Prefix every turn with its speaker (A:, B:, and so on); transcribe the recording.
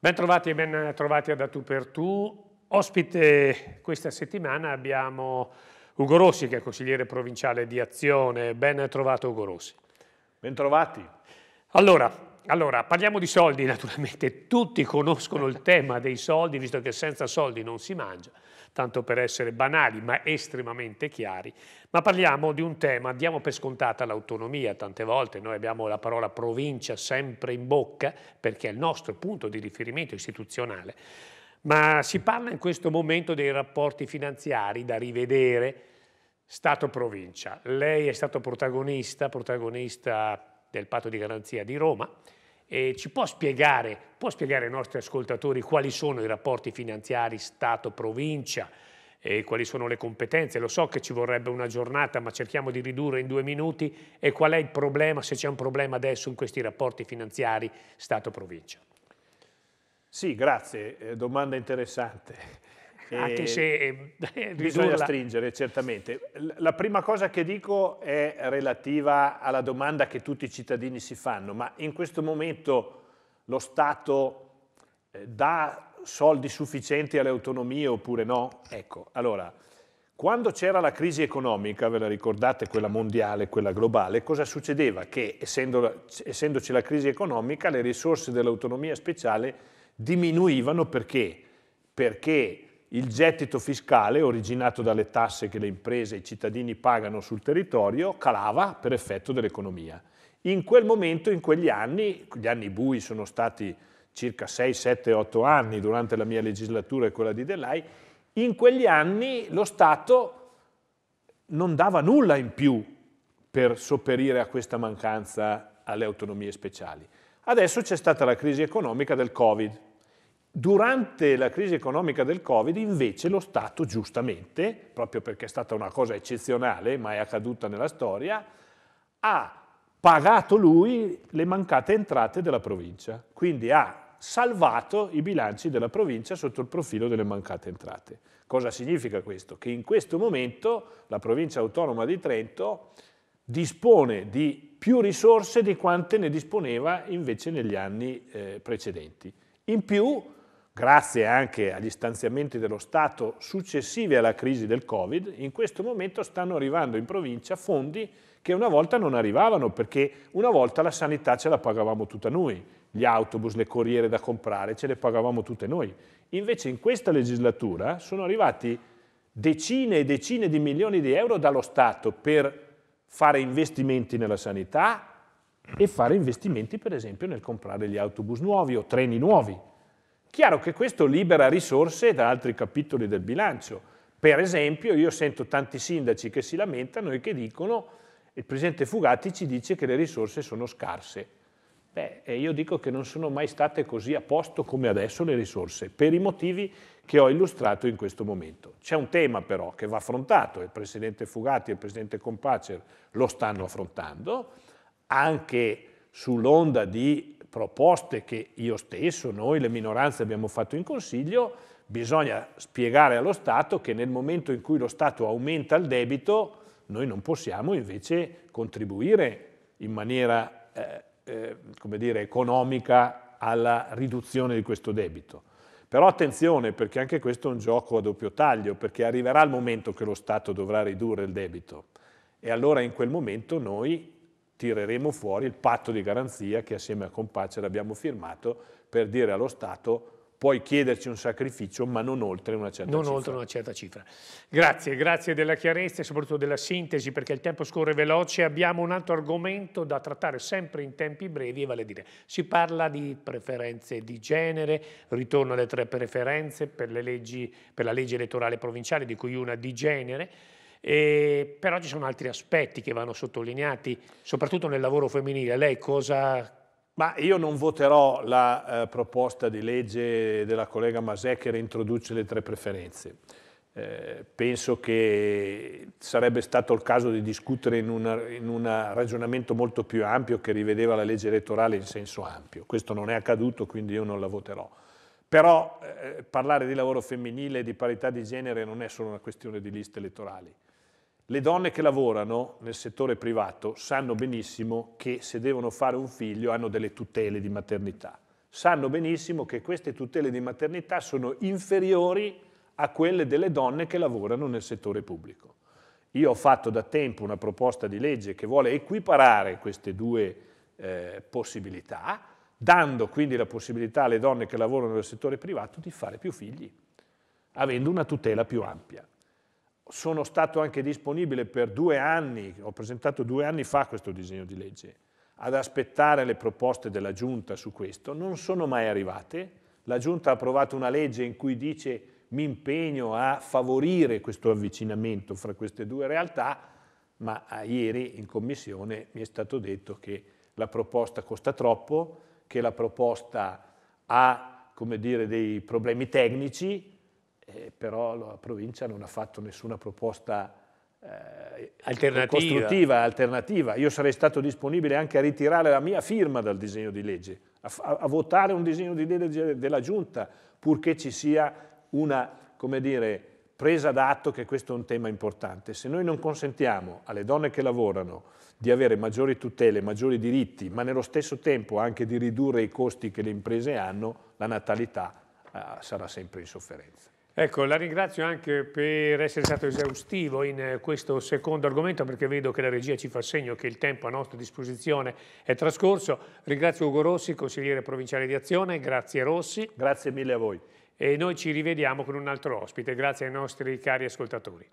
A: Ben trovati e ben trovati da Tu per Tu. Ospite questa settimana abbiamo Ugo Rossi, che è consigliere provinciale di Azione. Ben trovato Ugo Rossi. Bentrovati. Allora, allora, parliamo di soldi naturalmente, tutti conoscono il tema dei soldi, visto che senza soldi non si mangia, tanto per essere banali ma estremamente chiari, ma parliamo di un tema, diamo per scontata l'autonomia, tante volte noi abbiamo la parola provincia sempre in bocca perché è il nostro punto di riferimento istituzionale, ma si parla in questo momento dei rapporti finanziari da rivedere Stato-provincia. Lei è stato protagonista, protagonista del patto di garanzia di Roma, eh, ci può spiegare, può spiegare ai nostri ascoltatori quali sono i rapporti finanziari Stato-provincia, e quali sono le competenze? Lo so che ci vorrebbe una giornata, ma cerchiamo di ridurre in due minuti. E qual è il problema, se c'è un problema adesso in questi rapporti finanziari Stato-provincia? Sì,
B: grazie. Eh, domanda interessante anche eh, se ehm, bisogna stringere certamente. La prima cosa che dico è relativa alla domanda che tutti i cittadini si fanno, ma in questo momento lo Stato eh, dà soldi sufficienti alle autonomie oppure no? Ecco, allora, quando c'era la crisi economica, ve la ricordate, quella mondiale, quella globale, cosa succedeva? Che essendo, essendoci la crisi economica, le risorse dell'autonomia speciale diminuivano perché? Perché il gettito fiscale originato dalle tasse che le imprese e i cittadini pagano sul territorio calava per effetto dell'economia. In quel momento, in quegli anni, gli anni bui sono stati circa 6, 7, 8 anni durante la mia legislatura e quella di Delai, in quegli anni lo Stato non dava nulla in più per sopperire a questa mancanza alle autonomie speciali. Adesso c'è stata la crisi economica del Covid Durante la crisi economica del Covid invece lo Stato giustamente, proprio perché è stata una cosa eccezionale, ma è accaduta nella storia, ha pagato lui le mancate entrate della provincia, quindi ha salvato i bilanci della provincia sotto il profilo delle mancate entrate. Cosa significa questo? Che in questo momento la provincia autonoma di Trento dispone di più risorse di quante ne disponeva invece negli anni eh, precedenti. In più grazie anche agli stanziamenti dello Stato successivi alla crisi del Covid, in questo momento stanno arrivando in provincia fondi che una volta non arrivavano perché una volta la sanità ce la pagavamo tutta noi, gli autobus, le corriere da comprare ce le pagavamo tutte noi. Invece in questa legislatura sono arrivati decine e decine di milioni di euro dallo Stato per fare investimenti nella sanità e fare investimenti per esempio nel comprare gli autobus nuovi o treni nuovi. Chiaro che questo libera risorse da altri capitoli del bilancio. Per esempio, io sento tanti sindaci che si lamentano e che dicono il presidente Fugatti ci dice che le risorse sono scarse. Beh, io dico che non sono mai state così a posto come adesso le risorse, per i motivi che ho illustrato in questo momento. C'è un tema però che va affrontato, il Presidente Fugatti e il Presidente Compacer lo stanno affrontando, anche sull'onda di proposte che io stesso, noi le minoranze abbiamo fatto in Consiglio, bisogna spiegare allo Stato che nel momento in cui lo Stato aumenta il debito noi non possiamo invece contribuire in maniera eh, eh, come dire, economica alla riduzione di questo debito. Però attenzione perché anche questo è un gioco a doppio taglio, perché arriverà il momento che lo Stato dovrà ridurre il debito e allora in quel momento noi tireremo fuori il patto di garanzia che assieme a Compacer abbiamo firmato per dire allo Stato puoi chiederci un sacrificio ma non oltre una certa non cifra. oltre una certa cifra. Grazie, grazie
A: della chiarezza e soprattutto della sintesi perché il tempo scorre veloce. Abbiamo un altro argomento da trattare sempre in tempi brevi e vale dire si parla di preferenze di genere, ritorno alle tre preferenze per, leggi, per la legge elettorale provinciale di cui una di genere. E, però ci sono altri aspetti che vanno sottolineati, soprattutto nel lavoro femminile. Lei cosa...
B: Ma io non voterò la eh, proposta di legge della collega Masè che reintroduce le tre preferenze. Eh, penso che sarebbe stato il caso di discutere in, un ragionamento molto più ampio che rivedeva la legge elettorale in senso ampio. Questo non è accaduto, quindi io non la voterò. Però eh, parlare di lavoro femminile e di parità di genere non è solo una questione di liste elettorali le donne che lavorano nel settore privato sanno benissimo che se devono fare un figlio hanno delle tutele di maternità. Sanno benissimo che queste tutele di maternità sono inferiori a quelle delle donne che lavorano nel settore pubblico. Io ho fatto da tempo una proposta di legge che vuole equiparare queste due eh, possibilità, dando quindi la possibilità alle donne che lavorano nel settore privato di fare più figli, avendo una tutela più ampia sono stato anche disponibile per due anni, ho presentato due anni fa questo disegno di legge, ad aspettare le proposte della Giunta su questo, non sono mai arrivate. La Giunta ha approvato una legge in cui dice mi impegno a favorire questo avvicinamento fra queste due realtà, ma ah, ieri in commissione mi è stato detto che la proposta costa troppo, che la proposta ha dire, dei problemi tecnici, eh, però la provincia non ha fatto nessuna proposta eh,
A: alternativa. costruttiva,
B: alternativa. Io sarei stato disponibile anche a ritirare la mia firma dal disegno di legge, a, a votare un disegno di legge della Giunta, purché ci sia una, come dire, presa d'atto che questo è un tema importante. Se noi non consentiamo alle donne che lavorano di avere maggiori tutele, maggiori diritti, ma nello stesso tempo anche di ridurre i costi che le imprese hanno, la natalità eh, sarà sempre in sofferenza.
A: Ecco, la ringrazio anche per essere stato esaustivo in eh, questo secondo argomento perché vedo che la regia ci fa segno che il tempo a nostra disposizione è trascorso. Ringrazio Ugo Rossi, consigliere provinciale di Azione, grazie Rossi. Grazie mille a voi. E noi ci rivediamo con un altro ospite, grazie ai nostri cari ascoltatori.